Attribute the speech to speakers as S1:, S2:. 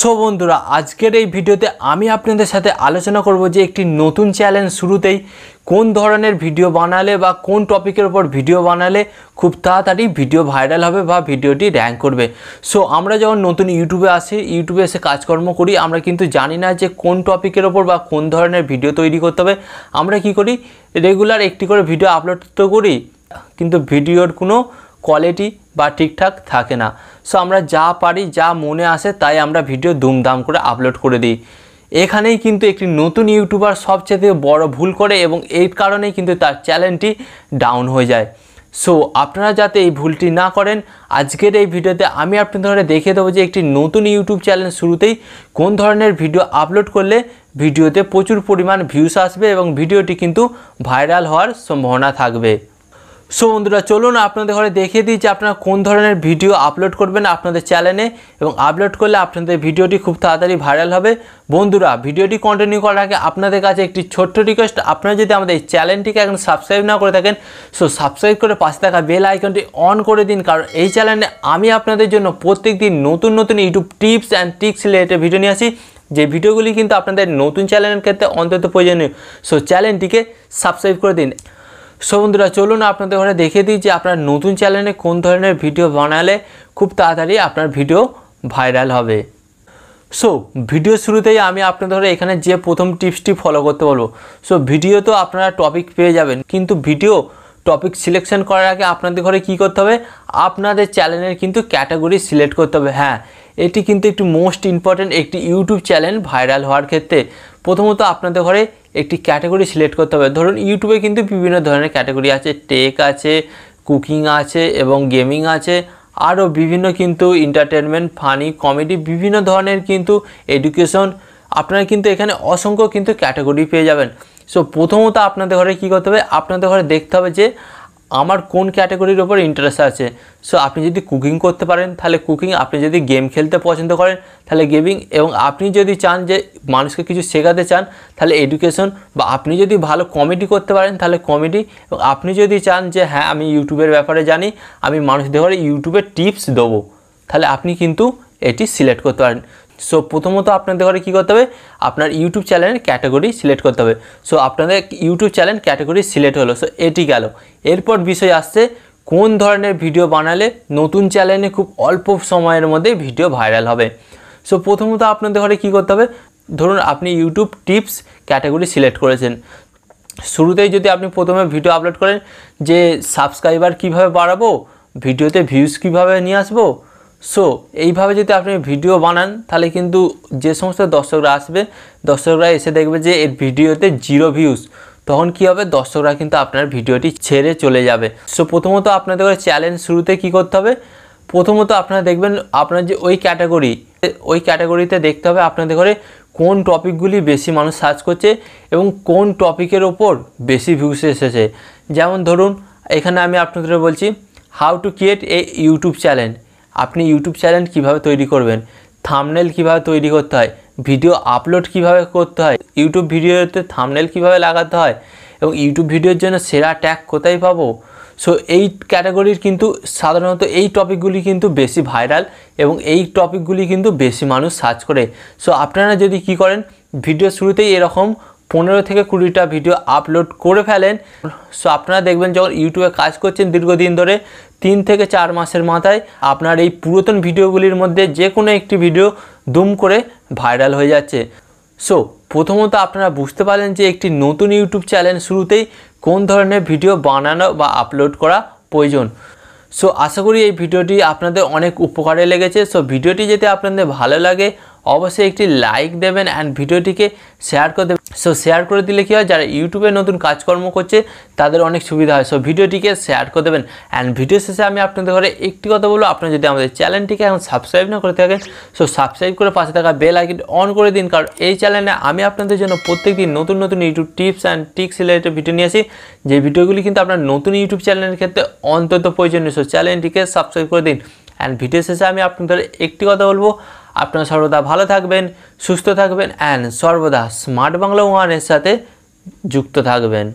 S1: so বন্ধুরা আজকের এই ভিডিওতে আমি আপনাদের সাথে আলোচনা করব যে একটি নতুন চ্যালেঞ্জ শুরুতেই কোন ধরনের ভিডিও বানালে বা কোন টপিকের উপর ভিডিও বানালে খুব তাড়াতাড়ি ভিডিও ভাইরাল হবে বা ভিডিওটি র্যাঙ্ক করবে সো আমরা যখন নতুন ইউটিউবে আসি ইউটিউবে এসে কাজকর্ম করি আমরা কিন্তু জানি না যে কোন টপিকের ওপর বা কোন ধরনের ভিডিও তৈরি করতে হবে আমরা কি করি রেগুলার একটি করে ভিডিও আপলোড তো করি কিন্তু ভিডিওর কোনো কোয়ালিটি বা ঠিকঠাক থাকে না সো আমরা যা পারি যা মনে আসে তাই আমরা ভিডিও দুমদাম করে আপলোড করে দিই এখানেই কিন্তু একটি নতুন ইউটিউবার সবচেয়ে বড় ভুল করে এবং এই কারণেই কিন্তু তার চ্যানেলটি ডাউন হয়ে যায় সো আপনারা যাতে এই ভুলটি না করেন আজকের এই ভিডিওতে আমি আপনাদের দেখে দেবো যে একটি নতুন ইউটিউব চ্যানেল শুরুতেই কোন ধরনের ভিডিও আপলোড করলে ভিডিওতে প্রচুর পরিমাণ ভিউস আসবে এবং ভিডিওটি কিন্তু ভাইরাল হওয়ার সম্ভাবনা থাকবে সো বন্ধুরা চলুন আপনাদের ঘরে দেখিয়ে দিই যে আপনারা কোন ধরনের ভিডিও আপলোড করবেন আপনাদের চ্যানেলে এবং আপলোড করলে আপনাদের ভিডিওটি খুব তাড়াতাড়ি ভাইরাল হবে বন্ধুরা ভিডিওটি কন্টিনিউ করার আগে আপনাদের কাছে একটি ছোট্ট রিকোয়েস্ট আপনারা যদি আমাদের এই চ্যানেলটিকে এখন সাবস্ক্রাইব না করে থাকেন সো সাবস্ক্রাইব করে পাশে থাকা বেল আইকনটি অন করে দিন কারণ এই চ্যানেলে আমি আপনাদের জন্য প্রত্যেক দিন নতুন নতুন YouTube tips and tricks related video নিয়ে আসি যে ভিডিওগুলি কিন্তু আপনাদের নতুন চ্যানেলের ক্ষেত্রে অন্তত প্রয়োজনীয় সো চ্যানেলটিকে সাবস্ক্রাইব করে দিন সো বন্ধুরা চলুন আপনাদের ঘরে দেখে দিই যে আপনার নতুন চ্যানেলে কোন ধরনের ভিডিও বানালে খুব তাড়াতাড়ি আপনার ভিডিও ভাইরাল হবে সো ভিডিও শুরুতেই আমি আপনাদের এখানে যে প্রথম টিপসটি ফলো করতে বলবো সো ভিডিও তো আপনারা টপিক পেয়ে যাবেন কিন্তু ভিডিও টপিক সিলেকশন করার আগে আপনাদের ঘরে কি করতে হবে আপনাদের চ্যানেলের কিন্তু ক্যাটাগরি সিলেক্ট করতে হবে হ্যাঁ এটি কিন্তু একটি মোস্ট ইম্পর্ট্যান্ট একটি ইউটিউব চ্যানেল ভাইরাল হওয়ার ক্ষেত্রে প্রথমত আপনাদের ঘরে একটি ক্যাটাগরি সিলেক্ট করতে হবে ধরুন ইউটিউবে কিন্তু বিভিন্ন ধরনের ক্যাটাগরি আছে টেক আছে কুকিং আছে এবং গেমিং আছে আরও বিভিন্ন কিন্তু এন্টারটেনমেন্ট ফানি কমেডি বিভিন্ন ধরনের কিন্তু এডুকেশন আপনারা কিন্তু এখানে অসংখ্য কিন্তু ক্যাটাগরি পেয়ে যাবেন সো প্রথমত আপনাদের ঘরে কী করতে হবে আপনাদের ঘরে দেখতে হবে যে আমার কোন ক্যাটাগরির ওপর ইন্টারেস্ট আছে সো আপনি যদি কুকিং করতে পারেন তাহলে কুকিং আপনি যদি গেম খেলতে পছন্দ করেন তাহলে গেমিং এবং আপনি যদি চান যে মানুষকে কিছু শেখাতে চান তাহলে এডুকেশন বা আপনি যদি ভালো কমেডি করতে পারেন তাহলে কমেডি এবং আপনি যদি চান যে হ্যাঁ আমি ইউটিউবের ব্যাপারে জানি আমি মানুষদের ইউটিউবে টিপস দেবো তাহলে আপনি কিন্তু এটি সিলেক্ট করতে পারেন সো প্রথমত আপনাদের ঘরে কী করতে হবে আপনার ইউটিউব চ্যানেলের ক্যাটাগরি সিলেক্ট করতে হবে সো আপনাদের ইউটিউব চ্যানেল ক্যাটাগরি সিলেক্ট হলো সো এটি গেল এরপর বিষয় আসছে কোন ধরনের ভিডিও বানালে নতুন চ্যানেলে খুব অল্প সময়ের মধ্যে ভিডিও ভাইরাল হবে সো প্রথমত আপনাদের ঘরে কী করতে হবে ধরুন আপনি ইউটিউব টিপস ক্যাটাগরি সিলেক্ট করেছেন শুরুতেই যদি আপনি প্রথমে ভিডিও আপলোড করেন যে সাবস্ক্রাইবার কিভাবে বাড়াবো ভিডিওতে ভিউজ কিভাবে নিয়ে আসবো সো এইভাবে যদি আপনি ভিডিও বানান তাহলে কিন্তু যে সমস্ত দর্শকরা আসবে দর্শকরা এসে দেখবে যে এর ভিডিওতে জিরো ভিউস তখন কি হবে দর্শকরা কিন্তু আপনার ভিডিওটি ছেড়ে চলে যাবে সো প্রথমত আপনাদের করে চ্যালেঞ্জ শুরুতে কি করতে হবে প্রথমত আপনারা দেখবেন আপনার যে ওই ক্যাটাগরি ওই ক্যাটাগরিতে দেখতে হবে আপনাদের ঘরে কোন টপিকগুলি বেশি মানুষ সার্চ করছে এবং কোন টপিকের ওপর বেশি ভিউস এসেছে যেমন ধরুন এখানে আমি আপনাদের বলছি how to create a YouTube channel আপনি ইউটিউব চ্যানেল কিভাবে তৈরি করবেন থামনেল কিভাবে তৈরি করতে হয় ভিডিও আপলোড কিভাবে করতে হয় ইউটিউব ভিডিওতে থামনেল কিভাবে লাগাতে হয় এবং ইউটিউব ভিডিওর জন্য সেরা ট্যাগ কোথায় পাবো সো এই ক্যাটাগরির কিন্তু সাধারণত এই টপিকগুলি কিন্তু বেশি ভাইরাল এবং এই টপিকগুলি কিন্তু বেশি মানুষ সার্চ করে সো আপনারা যদি কি করেন ভিডিও শুরুতেই এরকম পনেরো থেকে কুড়িটা ভিডিও আপলোড করে ফেলেন সো আপনারা দেখবেন যখন ইউটিউবে কাজ করছেন দীর্ঘদিন ধরে তিন থেকে চার মাসের মাথায় আপনার এই পুরাতন ভিডিওগুলির মধ্যে যে কোনো একটি ভিডিও দুম করে ভাইরাল হয়ে যাচ্ছে সো প্রথমত আপনারা বুঝতে পারলেন যে একটি নতুন ইউটিউব চ্যানেল শুরুতেই কোন ধরনের ভিডিও বানানো বা আপলোড করা প্রয়োজন সো আশা করি এই ভিডিওটি আপনাদের অনেক উপকারে লেগেছে সো ভিডিওটি যদি আপনাদের ভালো লাগে অবশ্যই একটি লাইক দেবেন অ্যান্ড ভিডিওটিকে শেয়ার করে দেবেন সো শেয়ার করে দিলে কী হয় যারা ইউটিউবে নতুন কাজকর্ম করছে তাদের অনেক সুবিধা হয় সো ভিডিওটিকে শেয়ার করে দেবেন অ্যান্ড ভিডিও শেষে আমি আপনাদের ঘরে একটি কথা বলবো আপনারা যদি আমাদের চ্যানেলটিকে এখন সাবস্ক্রাইব না করে থাকেন সো সাবস্ক্রাইব করে পাশে থাকা বেল আইকন অন করে দিন কারণ এই চ্যানেলে আমি আপনাদের জন্য প্রত্যেকদিন নতুন নতুন YouTube tips and tricks related video নিয়ে আসি যে ভিডিওগুলি কিন্তু আপনার নতুন ইউটিউব চ্যানেলের ক্ষেত্রে অন্তত প্রয়োজনীয় সো চ্যানেলটিকে সাবস্ক্রাইব করে দিন অ্যান্ড ভিডিও শেষে আমি আপনাদের একটি কথা বলবো আপনারা সর্বদা ভালো থাকবেন সুস্থ থাকবেন অ্যান্ড সর্বদা স্মার্ট বাংলা ওয়ানের সাথে যুক্ত থাকবেন